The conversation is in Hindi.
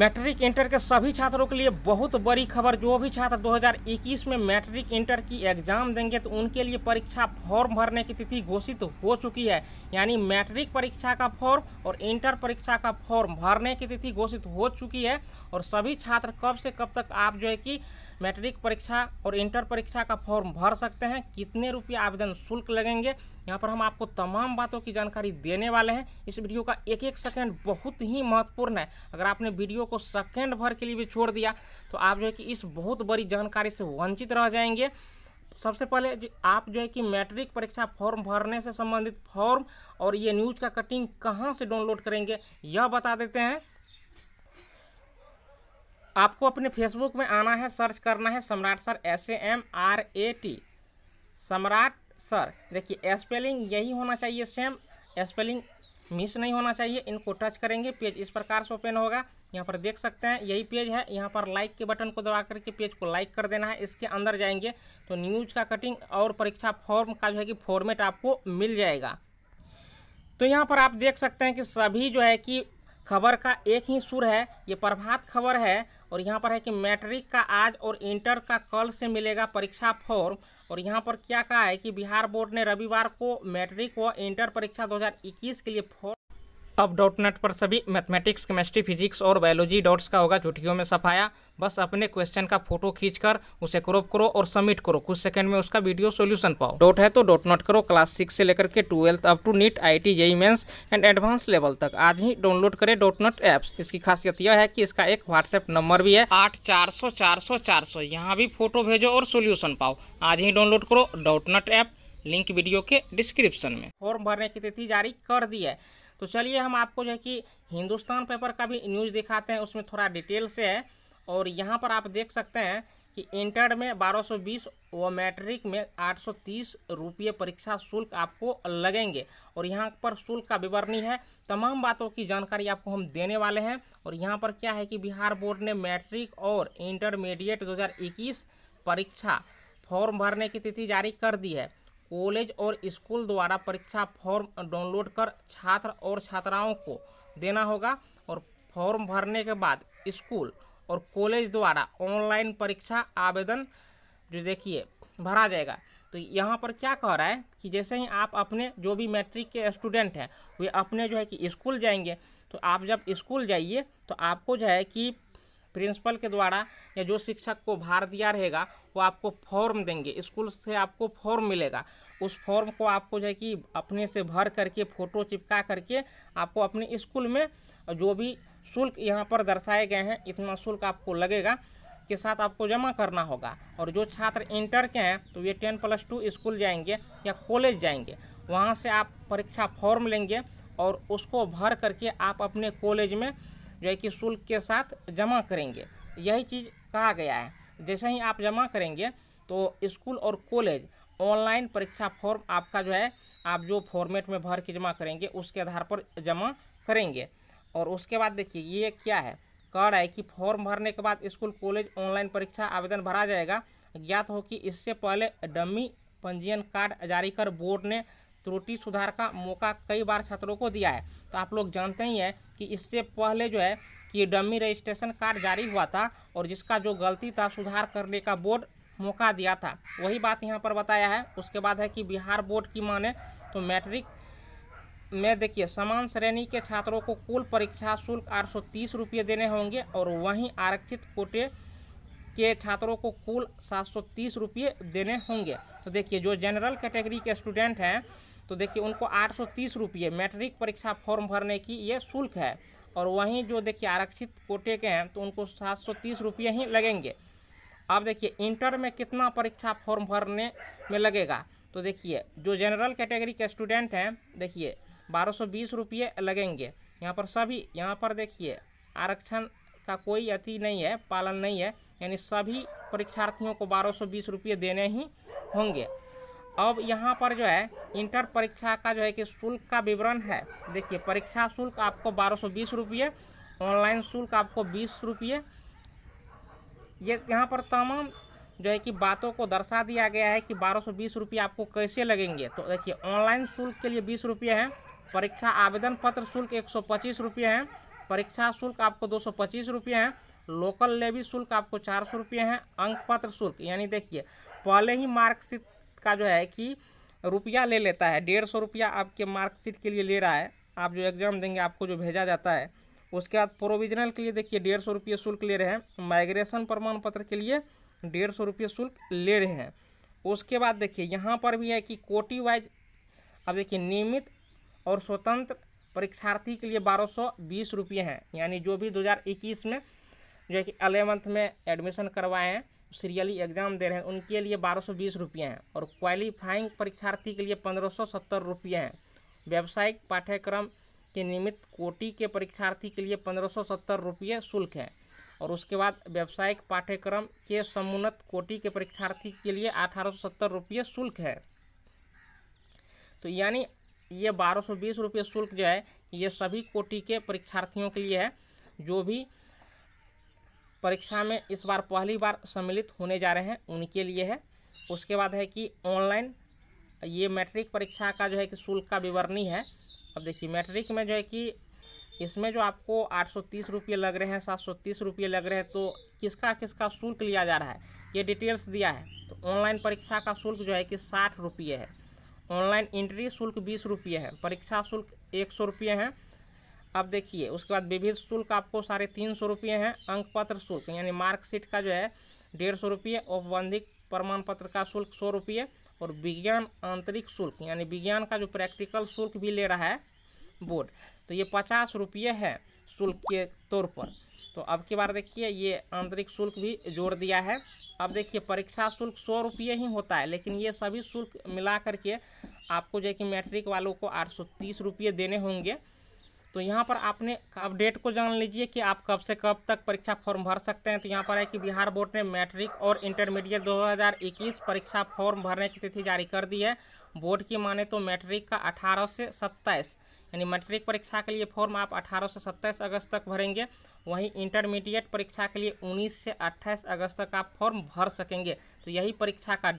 मैट्रिक इंटर के सभी छात्रों के लिए बहुत बड़ी खबर जो भी छात्र 2021 में मैट्रिक इंटर की एग्ज़ाम देंगे तो उनके लिए परीक्षा फॉर्म भरने की तिथि घोषित तो हो चुकी है यानी मैट्रिक परीक्षा का फॉर्म और इंटर परीक्षा का फॉर्म भरने की तिथि घोषित हो चुकी है और सभी छात्र कब से कब तक आप जो है कि मैट्रिक परीक्षा और इंटर परीक्षा का फॉर्म भर सकते हैं कितने रुपये आवेदन शुल्क लगेंगे यहाँ पर हम आपको तमाम बातों की जानकारी देने वाले हैं इस वीडियो का एक एक सेकेंड बहुत ही महत्वपूर्ण है अगर आपने वीडियो को सेकेंड भर के लिए भी छोड़ दिया तो आप जो है कि इस बहुत बड़ी जानकारी से वंचित रह जाएंगे सबसे पहले जो आप जो है कि मैट्रिक परीक्षा फॉर्म भरने से संबंधित फॉर्म और ये न्यूज का कटिंग कहाँ से डाउनलोड करेंगे यह बता देते हैं आपको अपने फेसबुक में आना है सर्च करना है Samrat sir S A M R A T Samrat sir देखिए स्पेलिंग यही होना चाहिए सेम स्पेलिंग मिस नहीं होना चाहिए इनको टच करेंगे पेज इस प्रकार से ओपन होगा यहाँ पर देख सकते हैं यही पेज है यहाँ पर लाइक के बटन को दबा करके पेज को लाइक कर देना है इसके अंदर जाएंगे तो न्यूज़ का कटिंग और परीक्षा फॉर्म का जो है कि फॉर्मेट आपको मिल जाएगा तो यहाँ पर आप देख सकते हैं कि सभी जो है कि खबर का एक ही सुर है ये प्रभात खबर है और यहाँ पर है कि मैट्रिक का आज और इंटर का कल से मिलेगा परीक्षा फॉर्म और यहाँ पर क्या कहा है कि बिहार बोर्ड ने रविवार को मैट्रिक व इंटर परीक्षा 2021 के लिए फॉर्म अब डॉट नेट पर सभी मैथमेटिक्स केमिस्ट्री फिजिक्स और बायोलॉजी डॉट्स का होगा चुटकियों में सफाया बस अपने क्वेश्चन का फोटो खींचकर उसे क्रॉप करो और सबमिट करो कुछ सेकंड में उसका वीडियो सॉल्यूशन पाओ डॉट है तो डॉट नोट करो क्लास सिक्स से लेकर के twelfth up to NEET I T JEE mains and advance level तक आज ही डाउनलोड करें डॉट नोट ऐप्स इसकी खासियत यह है कि इसका एक व्हाट्सएप नंबर भी है आठ चार सौ चार सौ चार सौ यहाँ भी फोटो भेजो और सोल्यूशन पाओ आज ही डाउनलोड करो Doubtnut app link video के डिस्क्रिप्शन में फॉर्म भरने की तिथि जारी कर दी है तो चलिए हम आपको जो है कि हिंदुस्तान पेपर का भी न्यूज़ दिखाते हैं उसमें थोड़ा डिटेल से है और यहाँ पर आप देख सकते हैं कि इंटर में 1220 व मैट्रिक में 830 रुपये परीक्षा शुल्क आपको लगेंगे और यहाँ पर शुल्क का विवरणी है तमाम बातों की जानकारी आपको हम देने वाले हैं और यहाँ पर क्या है कि बिहार बोर्ड ने मैट्रिक और इंटरमीडिएट 2021 परीक्षा फॉर्म भरने की तिथि जारी कर दी है कॉलेज और स्कूल द्वारा परीक्षा फॉर्म डाउनलोड कर छात्र और छात्राओं को देना होगा और फॉर्म भरने के बाद स्कूल और कॉलेज द्वारा ऑनलाइन परीक्षा आवेदन जो देखिए भरा जाएगा तो यहाँ पर क्या कह रहा है कि जैसे ही आप अपने जो भी मैट्रिक के स्टूडेंट हैं वे अपने जो है कि स्कूल जाएंगे तो आप जब स्कूल जाइए तो आपको जो है कि प्रिंसिपल के द्वारा या जो शिक्षक को भार दिया रहेगा वो आपको फॉर्म देंगे स्कूल से आपको फॉर्म मिलेगा उस फॉर्म को आपको जो है कि अपने से भर करके फ़ोटो चिपका करके आपको अपने स्कूल में जो भी शुल्क यहाँ पर दर्शाए गए हैं इतना शुल्क आपको लगेगा के साथ आपको जमा करना होगा और जो छात्र इंटर के हैं तो ये टेन प्लस टू स्कूल जाएंगे या कॉलेज जाएंगे वहाँ से आप परीक्षा फॉर्म लेंगे और उसको भर करके आप अपने कॉलेज में जो है कि शुल्क के साथ जमा करेंगे यही चीज़ कहा गया है जैसे ही आप जमा करेंगे तो स्कूल और कॉलेज ऑनलाइन परीक्षा फॉर्म आपका जो है आप जो फॉर्मेट में भर के जमा करेंगे उसके आधार पर जमा करेंगे और उसके बाद देखिए ये क्या है कह रहा है कि फॉर्म भरने के बाद स्कूल कॉलेज ऑनलाइन परीक्षा आवेदन भरा जाएगा ज्ञात हो कि इससे पहले डमी पंजीयन कार्ड जारी कर बोर्ड ने त्रुटि सुधार का मौका कई बार छात्रों को दिया है तो आप लोग जानते ही हैं कि इससे पहले जो है कि डमी रजिस्ट्रेशन कार्ड जारी हुआ था और जिसका जो गलती था सुधार करने का बोर्ड मौका दिया था वही बात यहाँ पर बताया है उसके बाद है कि बिहार बोर्ड की माने तो मैट्रिक में देखिए समान श्रेणी के छात्रों को कुल परीक्षा शुल्क आठ सौ देने होंगे और वहीं आरक्षित कोटे के छात्रों को कुल सात सौ देने होंगे तो देखिए जो जनरल कैटेगरी के स्टूडेंट हैं तो देखिए उनको आठ सौ मैट्रिक परीक्षा फॉर्म भरने की ये शुल्क है और वहीं जो देखिए आरक्षित कोटे के हैं तो उनको सात सौ ही लगेंगे अब देखिए इंटर में कितना परीक्षा फॉर्म भरने में लगेगा तो देखिए जो जनरल कैटेगरी के स्टूडेंट हैं देखिए बारह सौ बीस रुपये लगेंगे यहाँ पर सभी यहाँ पर देखिए आरक्षण का कोई अति नहीं है पालन नहीं है यानी सभी परीक्षार्थियों को बारह सौ बीस रुपये देने ही होंगे अब यहाँ पर जो है इंटर परीक्षा का जो है कि शुल्क का विवरण है देखिए परीक्षा शुल्क आपको बारह सौ बीस रुपये ऑनलाइन शुल्क आपको बीस रुपये ये यहाँ पर तमाम जो है कि बातों को दर्शा दिया गया है कि बारह सौ बीस रुपये आपको कैसे लगेंगे तो देखिए ऑनलाइन शुल्क के लिए बीस रुपये हैं परीक्षा आवेदन पत्र शुल्क एक सौ पच्चीस रुपये हैं परीक्षा शुल्क आपको दो सौ पच्चीस रुपये हैं लोकल लेवी शुल्क आपको चार सौ रुपये हैं अंक पत्र शुल्क यानी देखिए पहले ही मार्कशीट का जो है कि रुपया ले लेता है डेढ़ सौ रुपया आपके मार्कशीट के लिए ले रहा है आप जो एग्ज़ाम देंगे आपको जो भेजा जाता है उसके बाद प्रोविजनल के लिए देखिए डेढ़ सौ रुपये शुल्क ले रहे हैं माइग्रेशन प्रमाण पत्र के लिए डेढ़ सौ रुपये शुल्क ले रहे हैं उसके बाद देखिए यहाँ पर भी है कि कोटी वाइज अब देखिए नियमित और स्वतंत्र परीक्षार्थी के लिए बारह सौ बीस रुपये हैं यानी जो भी इक्कीस में जो है कि अलेवंथ में एडमिशन करवाए हैं सीरियली एग्ज़ाम दे रहे हैं उनके लिए बारह सौ बीस रुपये हैं और क्वालिफाइंग परीक्षार्थी के लिए पंद्रह सौ सत्तर रुपये हैं व्यावसायिक पाठ्यक्रम के निमित्त कोटि के परीक्षार्थी के लिए पंद्रह सौ सत्तर रुपये शुल्क है और उसके बाद व्यावसायिक पाठ्यक्रम के समुन्नत कोटि के परीक्षार्थी के लिए अठारह सौ सत्तर रुपये शुल्क है तो यानी ये बारह सौ बीस रुपये शुल्क जो है ये सभी कोटि के परीक्षार्थियों के लिए है जो भी परीक्षा में इस बार पहली बार सम्मिलित होने जा रहे हैं उनके लिए है उसके बाद है कि ऑनलाइन ये मैट्रिक परीक्षा का जो है कि शुल्क का विवरणी है अब देखिए मैट्रिक में जो है कि इसमें जो आपको आठ सौ तीस रुपये लग रहे हैं सात सौ तीस रुपये लग रहे हैं तो किसका किसका शुल्क लिया जा रहा है ये डिटेल्स दिया है तो ऑनलाइन परीक्षा का शुल्क जो है कि साठ रुपये है ऑनलाइन इंट्री शुल्क बीस रुपये है परीक्षा शुल्क एक सौ रुपये हैं अब देखिए उसके बाद विभिन्न शुल्क आपको साढ़े तीन सौ रुपये हैं अंक पत्र शुल्क यानी मार्कशीट का जो है डेढ़ सौ रुपये औपबंधिक प्रमाण पत्र का शुल्क सौ रुपये और विज्ञान आंतरिक शुल्क यानी विज्ञान का जो प्रैक्टिकल शुल्क भी ले रहा है बोर्ड तो ये पचास रुपये है शुल्क के तौर पर तो अब की बार देखिए ये आंतरिक शुल्क भी जोड़ दिया है अब देखिए परीक्षा शुल्क सौ रुपये ही होता है लेकिन ये सभी शुल्क मिला करके आपको जो है कि मैट्रिक वालों को आठ सौ तीस रुपये देने होंगे तो यहाँ पर आपने अपडेट को जान लीजिए कि आप कब से कब तक परीक्षा फॉर्म भर सकते हैं तो यहाँ पर है कि बिहार बोर्ड ने मैट्रिक और इंटरमीडिएट 2021 परीक्षा फॉर्म भरने की तिथि जारी कर दी है बोर्ड की माने तो मैट्रिक का 18 से 27 यानी मैट्रिक परीक्षा के लिए फॉर्म आप 18 से 27 अगस्त तक भरेंगे वहीं इंटरमीडिएट परीक्षा के लिए उन्नीस से अट्ठाईस अगस्त तक आप फॉर्म भर सकेंगे तो यही परीक्षा का